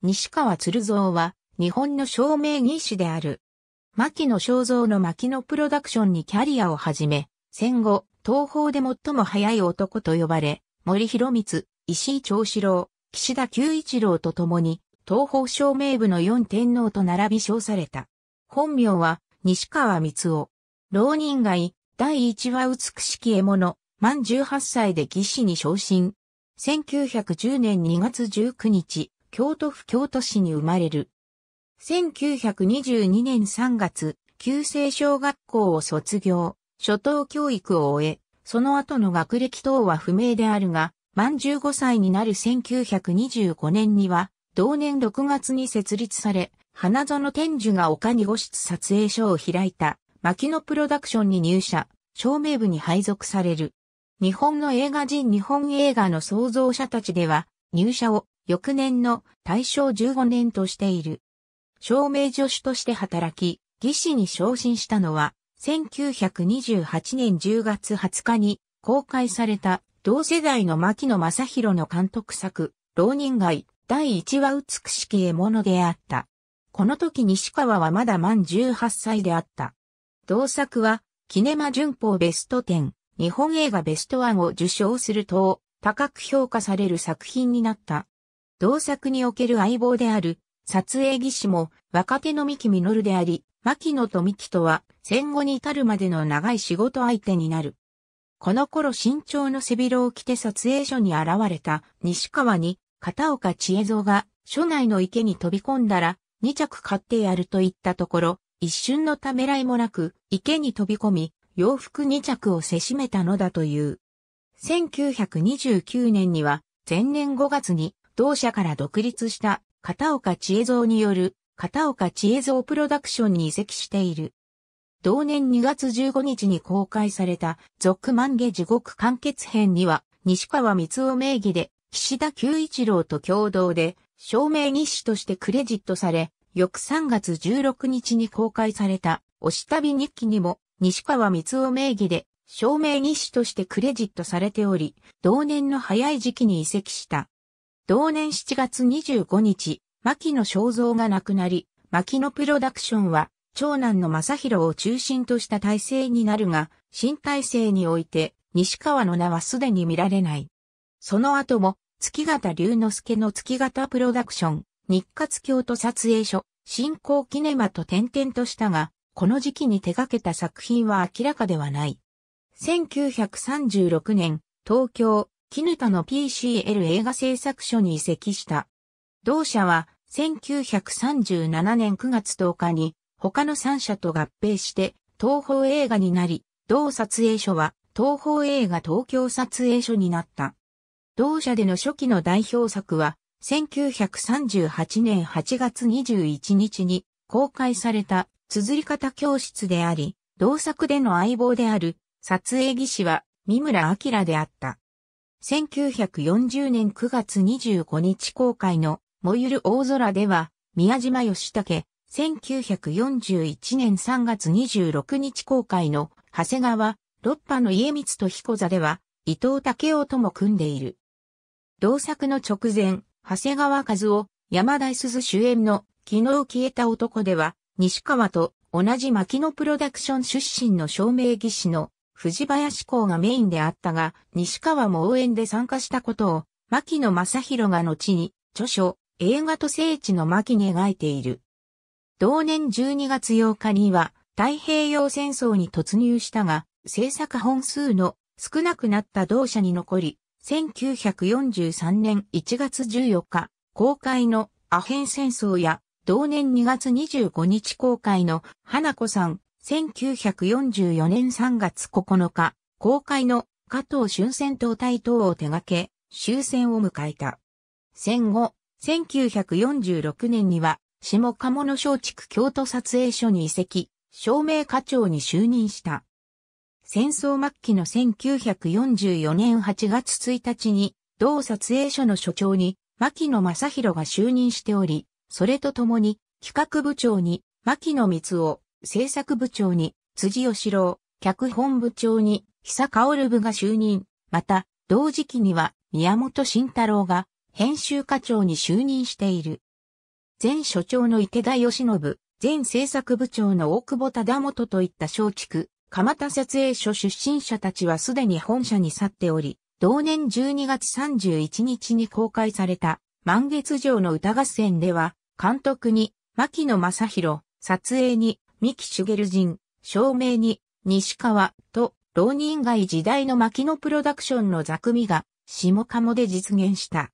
西川鶴蔵は、日本の照明技師である。牧野正蔵の牧野プロダクションにキャリアを始め、戦後、東方で最も早い男と呼ばれ、森博光、石井長四郎、岸田久一郎と共に、東方照明部の四天皇と並び称された。本名は、西川光夫。浪人街、第一話美しき獲物、満十八歳で義士に昇進。1910年2月19日、京都府京都市に生まれる。1922年3月、旧制小学校を卒業、初等教育を終え、その後の学歴等は不明であるが、満15歳になる1925年には、同年6月に設立され、花園天寿が丘にご室撮影所を開いた、牧野プロダクションに入社、照明部に配属される。日本の映画人日本映画の創造者たちでは、入社を翌年の大正15年としている。証明助手として働き、技師に昇進したのは、1928年10月20日に公開された同世代の牧野正宏の監督作、浪人街第1話美しき獲物であった。この時西川はまだ満18歳であった。同作は、キネマ旬報ベスト10、日本映画ベストワンを受賞すると、高く評価される作品になった。同作における相棒である、撮影技師も若手の三木実であり、牧野と三木とは戦後に至るまでの長い仕事相手になる。この頃身長の背広を着て撮影所に現れた西川に片岡千恵蔵が所内の池に飛び込んだら2着買ってやると言ったところ一瞬のためらいもなく池に飛び込み洋服2着をせしめたのだという。1929年には前年5月に同社から独立した片岡千恵蔵による片岡千恵蔵プロダクションに移籍している。同年2月15日に公開された続漫画地獄完結編には西川光雄名義で岸田久一郎と共同で照明日誌としてクレジットされ、翌3月16日に公開された押し旅日記にも西川光雄名義で照明日誌としてクレジットされており、同年の早い時期に移籍した。同年7月25日、牧野正造が亡くなり、牧野プロダクションは、長男の正宏を中心とした体制になるが、新体制において、西川の名はすでに見られない。その後も、月形龍之介の月形プロダクション、日活京都撮影所、新興キネマと転々としたが、この時期に手掛けた作品は明らかではない。1936年、東京、キヌタの PCL 映画製作所に移籍した。同社は1937年9月10日に他の3社と合併して東宝映画になり、同撮影所は東宝映画東京撮影所になった。同社での初期の代表作は1938年8月21日に公開された綴り方教室であり、同作での相棒である撮影技師は三村明であった。1940年9月25日公開の、もゆる大空では、宮島義武、1941年3月26日公開の、長谷川、六波の家光と彦座では、伊藤武雄とも組んでいる。同作の直前、長谷川和夫、山田鈴主演の、昨日消えた男では、西川と同じ牧野プロダクション出身の照明技師の藤林校がメインであったが、西川も応援で参加したことを、牧野正宏が後に、著書、映画と聖地の牧に描いている。同年12月8日には、太平洋戦争に突入したが、制作本数の少なくなった同社に残り、1943年1月14日、公開のアヘン戦争や、同年2月25日公開の花子さん、1944年3月9日、公開の加藤春戦闘隊等を手掛け、終戦を迎えた。戦後、1946年には、下鴨の松竹京都撮影所に移籍、照明課長に就任した。戦争末期の1944年8月1日に、同撮影所の所長に、牧野正宏が就任しており、それとともに、企画部長に、牧野光夫、制作部長に辻義郎、脚本部長に久薫部が就任。また、同時期には宮本慎太郎が編集課長に就任している。前所長の池田義信、前制作部長の大久保忠元といった松竹、蒲田撮影所出身者たちはすでに本社に去っており、同年12月31日に公開された満月城の歌合戦では、監督に牧野正宏、撮影に三木茂人、照明に、西川、と、浪人街時代の牧野プロダクションのくみが、下鴨で実現した。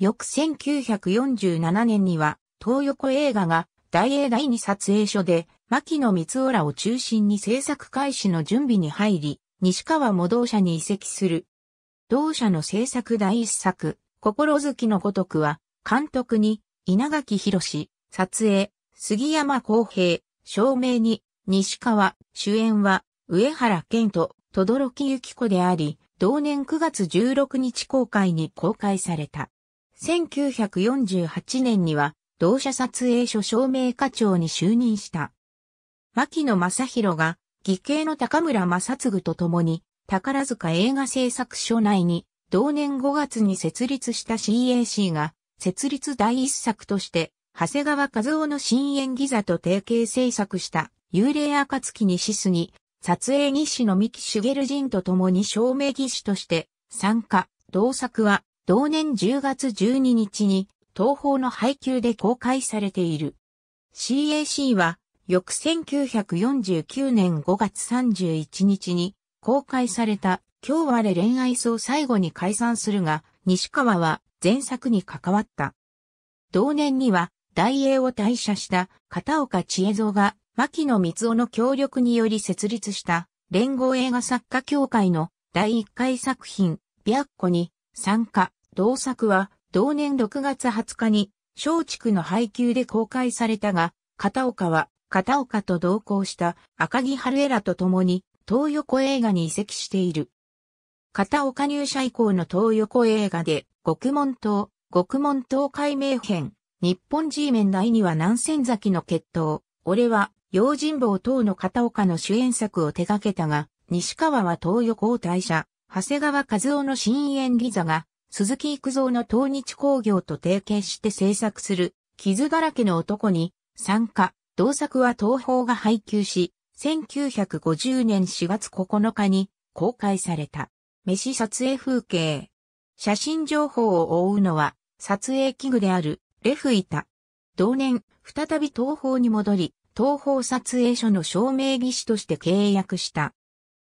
翌1947年には、東横映画が、大映第二撮影所で、牧野光浦らを中心に制作開始の準備に入り、西川も同社に移籍する。同社の制作第一作、心好きのごとくは、監督に、稲垣博士、撮影、杉山公平、照明に、西川、主演は、上原健と、轟ゆき子であり、同年9月16日公開に公開された。1948年には、同社撮影所照明課長に就任した。牧野正宏が、義兄の高村正嗣と共に、宝塚映画制作所内に、同年5月に設立した CAC が、設立第一作として、長谷川和夫の新演技座と提携制作した幽霊暁にしすぎ、撮影技師の三木茂人と共に照明技師として参加、同作は同年10月12日に東方の配給で公開されている。CAC は翌1949年5月31日に公開された今日我恋愛層最後に解散するが、西川は前作に関わった。同年には大英を退社した片岡千恵蔵が牧野光夫の協力により設立した連合映画作家協会の第1回作品、白コに参加、同作は同年6月20日に松竹の配給で公開されたが、片岡は片岡と同行した赤木春枝らと共に東横映画に移籍している。片岡入社以降の東横映画で、極門島、極門島解明編、日本 G ン第2話南仙崎の決闘、俺は、用心棒等の片岡の主演作を手掛けたが、西川は東横を退社、長谷川和夫の新演技座が、鈴木育三の東日工業と提携して制作する、傷だらけの男に、参加、同作は東宝が配給し、1950年4月9日に公開された。飯撮影風景。写真情報を覆うのは、撮影器具であるレフいた。同年、再び東宝に戻り、東宝撮影所の照明技師として契約した。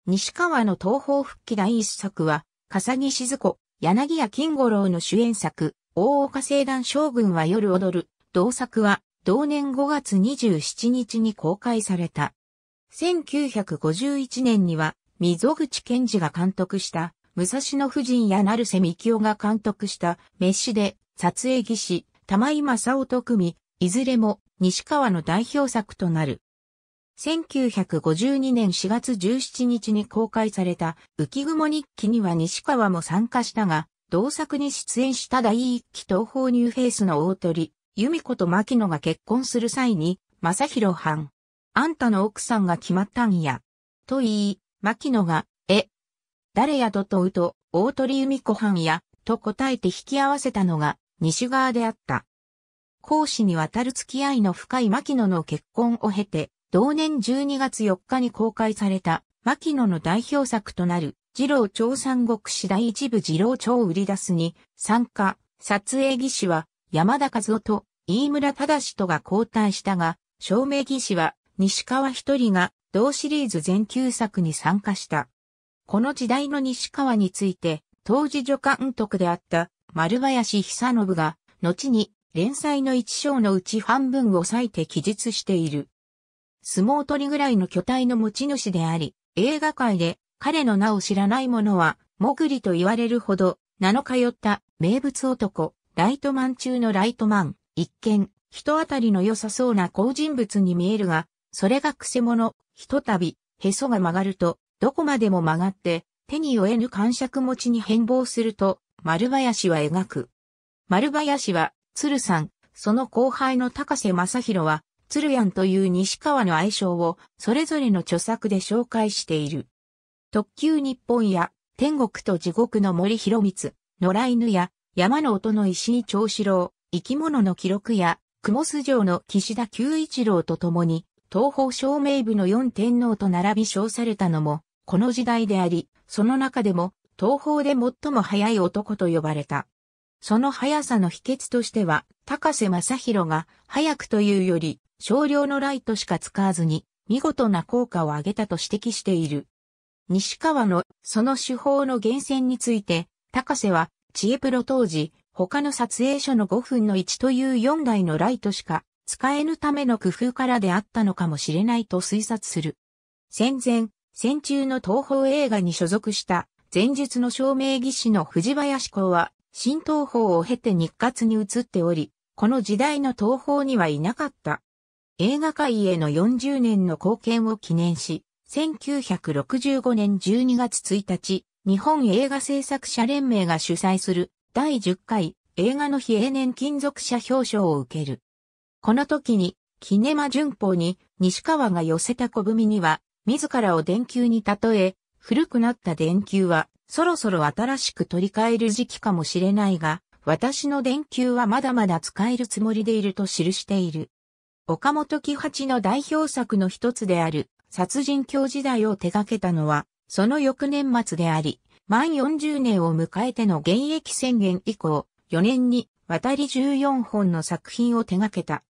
西川の東宝復帰第一作は、笠木静子、柳谷金五郎の主演作、大岡聖団将軍は夜踊る、同作は、同年5月27日に公開された。1951年には、溝口健二が監督した、武蔵野夫人や成瀬幹夫が監督した、飯で、撮影技師、玉井正夫と組み、いずれも西川の代表作となる。1952年4月17日に公開された浮雲日記には西川も参加したが、同作に出演した第一期東方ニューフェイスの大鳥、由美子と牧野が結婚する際に、正宏藩。あんたの奥さんが決まったんや。と言い、牧野が、え、誰やと問うと、大鳥由美子藩や、と答えて引き合わせたのが、西側であった。講師にわたる付き合いの深い牧野の結婚を経て、同年12月4日に公開された、牧野の代表作となる、二郎長三国史第一部二郎長売り出すに、参加、撮影技師は、山田和夫と、飯村忠とが交代したが、照明技師は、西川一人が、同シリーズ全9作に参加した。この時代の西川について、当時助監督であった丸林久信が、後に連載の一章のうち半分を割いて記述している。相撲取りぐらいの巨体の持ち主であり、映画界で彼の名を知らない者は、もぐりと言われるほど、名の通った名物男、ライトマン中のライトマン、一見、人当たりの良さそうな好人物に見えるが、それが癖者、ひとたび、へそが曲がると、どこまでも曲がって、手に負えぬ感触持ちに変貌すると、丸林は描く。丸林は、鶴さん、その後輩の高瀬正宏は、鶴やんという西川の愛称を、それぞれの著作で紹介している。特急日本や、天国と地獄の森博光、野良犬や、山の音の石井長四郎、生き物の記録や、雲須城の岸田久一郎と共に、東方照明部の四天皇と並び称されたのも、この時代であり、その中でも、東方で最も速い男と呼ばれた。その速さの秘訣としては、高瀬正宏が速くというより少量のライトしか使わずに見事な効果を上げたと指摘している。西川のその手法の厳選について、高瀬は知恵プロ当時、他の撮影所の5分の1という4台のライトしか使えぬための工夫からであったのかもしれないと推察する。戦前、戦中の東方映画に所属した前述の証明技師の藤林公は、新東宝を経て日活に移っており、この時代の東宝にはいなかった。映画界への40年の貢献を記念し、1965年12月1日、日本映画制作者連盟が主催する第10回映画の日永年金属者表彰を受ける。この時に、キネマ旬報に西川が寄せた小文には、自らを電球に例え、古くなった電球はそろそろ新しく取り替える時期かもしれないが、私の電球はまだまだ使えるつもりでいると記している。岡本喜八の代表作の一つである殺人教時代を手掛けたのは、その翌年末であり、満40年を迎えての現役宣言以降、4年に渡り14本の作品を手掛けた。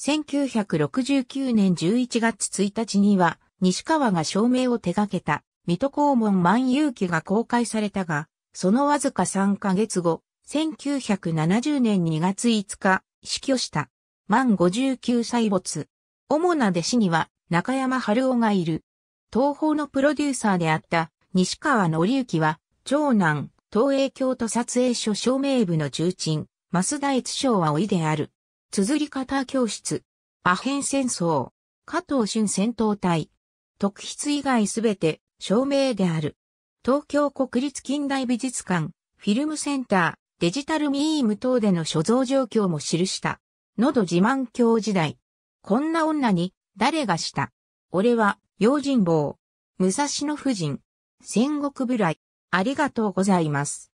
1969年11月1日には、西川が照明を手掛けた水戸黄門万有記が公開されたが、そのわずか3ヶ月後、1970年2月5日、死去した。満59歳没。主な弟子には中山春夫がいる。東宝のプロデューサーであった西川則之は、長男、東映京都撮影所照明部の重鎮、増田越章は老いである。綴り方教室。アヘン戦争。加藤春戦闘隊。特筆以外すべて証明である。東京国立近代美術館、フィルムセンター、デジタルミーム等での所蔵状況も記した。喉自慢教時代。こんな女に、誰がした。俺は、用心棒。武蔵野夫人。戦国無来。ありがとうございます。